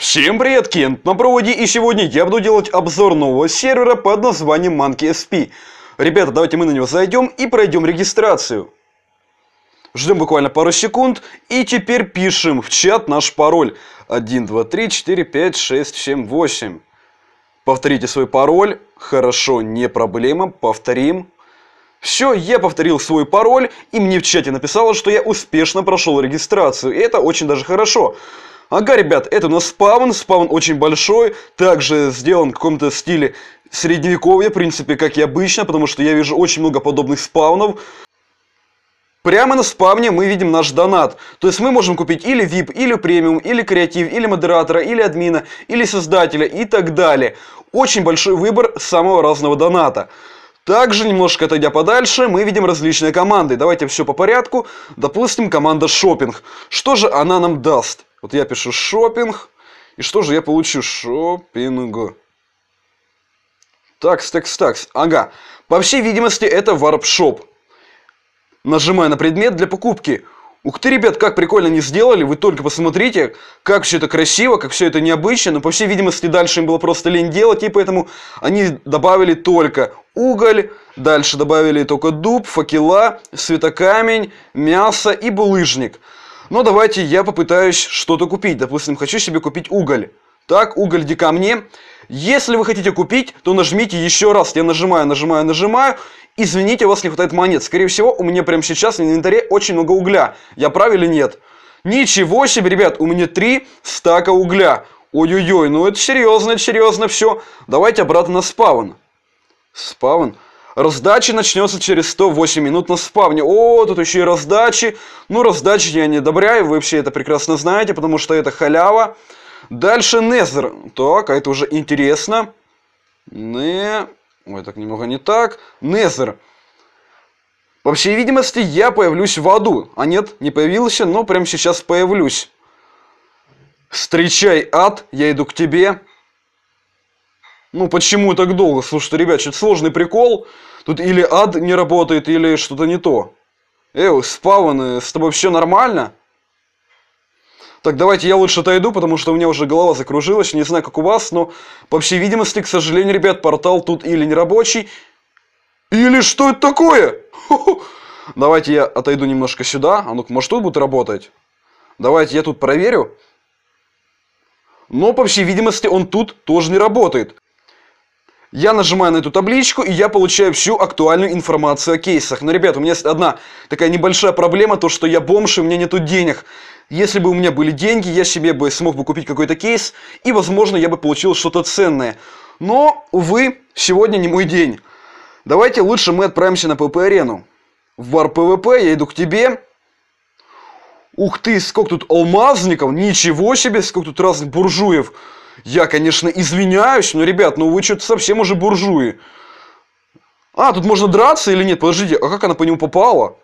Всем привет, Кент на проводе, и сегодня я буду делать обзор нового сервера под названием SP. Ребята, давайте мы на него зайдем и пройдем регистрацию. Ждем буквально пару секунд, и теперь пишем в чат наш пароль. 1, 2, 3, 4, 5, 6, 7, 8. Повторите свой пароль. Хорошо, не проблема, повторим. Все, я повторил свой пароль, и мне в чате написало, что я успешно прошел регистрацию, и это очень даже хорошо. Хорошо. Ага, ребят, это у нас спаун, спаун очень большой, также сделан в каком-то стиле средневековья, в принципе, как и обычно, потому что я вижу очень много подобных спаунов. Прямо на спавне мы видим наш донат. То есть мы можем купить или VIP, или премиум, или креатив, или модератора, или админа, или создателя и так далее. Очень большой выбор самого разного доната. Также, немножко отойдя подальше, мы видим различные команды. Давайте все по порядку. Допустим, команда шопинг. Что же она нам даст? Вот я пишу шопинг. И что же я получу? Шопинг. Такс, такс, такс. Ага. По всей видимости, это варпшоп. Нажимаю на предмет для покупки. Ух ты, ребят, как прикольно они сделали, вы только посмотрите, как все это красиво, как все это необычно, но по всей видимости дальше им было просто лень делать, и поэтому они добавили только уголь, дальше добавили только дуб, факела, светокамень, мясо и булыжник. Но ну, давайте я попытаюсь что-то купить. Допустим, хочу себе купить уголь. Так, уголь, иди ко мне. Если вы хотите купить, то нажмите еще раз. Я нажимаю, нажимаю, нажимаю. Извините, у вас не хватает монет. Скорее всего, у меня прямо сейчас в инвентаре очень много угля. Я прав или нет? Ничего себе, ребят, у меня три стака угля. Ой-ой-ой, ну это серьезно, это серьезно все. Давайте обратно на спавн. Спавн. Раздача начнется через 108 минут на спавне. О, тут еще и раздачи. Ну, раздачи я не одобряю, вы все это прекрасно знаете, потому что это халява. Дальше Незер. Так, а это уже интересно. Не... Ой, так немного не так. Незер. По всей видимости, я появлюсь в аду. А нет, не появился, но прямо сейчас появлюсь. Встречай, ад, я иду к тебе. Ну, почему так долго? Слушайте, ребят, что-то сложный прикол. Тут или ад не работает, или что-то не то. Эй, спаван, э, с тобой вообще нормально? Так, давайте я лучше отойду, потому что у меня уже голова закружилась. Не знаю, как у вас, но, по всей видимости, к сожалению, ребят, портал тут или не рабочий, или что это такое? Давайте я отойду немножко сюда. А ну-ка, может, тут будет работать? Давайте я тут проверю. Но, по всей видимости, он тут тоже не работает. Я нажимаю на эту табличку, и я получаю всю актуальную информацию о кейсах. Но, ребят, у меня есть одна такая небольшая проблема, то, что я бомж, и у меня нету денег. Если бы у меня были деньги, я себе бы смог бы купить какой-то кейс, и, возможно, я бы получил что-то ценное. Но, увы, сегодня не мой день. Давайте лучше мы отправимся на ПП арену В бар ПВП, я иду к тебе. Ух ты, сколько тут алмазников, ничего себе, сколько тут разных буржуев. Я, конечно, извиняюсь, но, ребят, ну вы что-то совсем уже буржуи. А, тут можно драться или нет? Подождите, а как она по нему попала?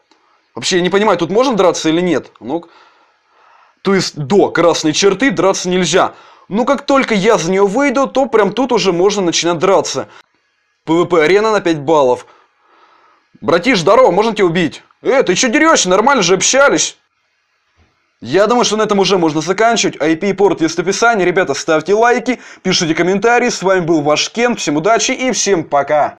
Вообще, я не понимаю, тут можно драться или нет? Ну, то есть до красной черты драться нельзя. Но ну, как только я за нее выйду, то прям тут уже можно начинать драться. ПВП-арена на 5 баллов. Братиш, здорово, можно тебя убить? Э, ты что дерешься? Нормально же общались. Я думаю, что на этом уже можно заканчивать. IP-порт а есть в описании. Ребята, ставьте лайки, пишите комментарии. С вами был ваш Кен. Всем удачи и всем пока.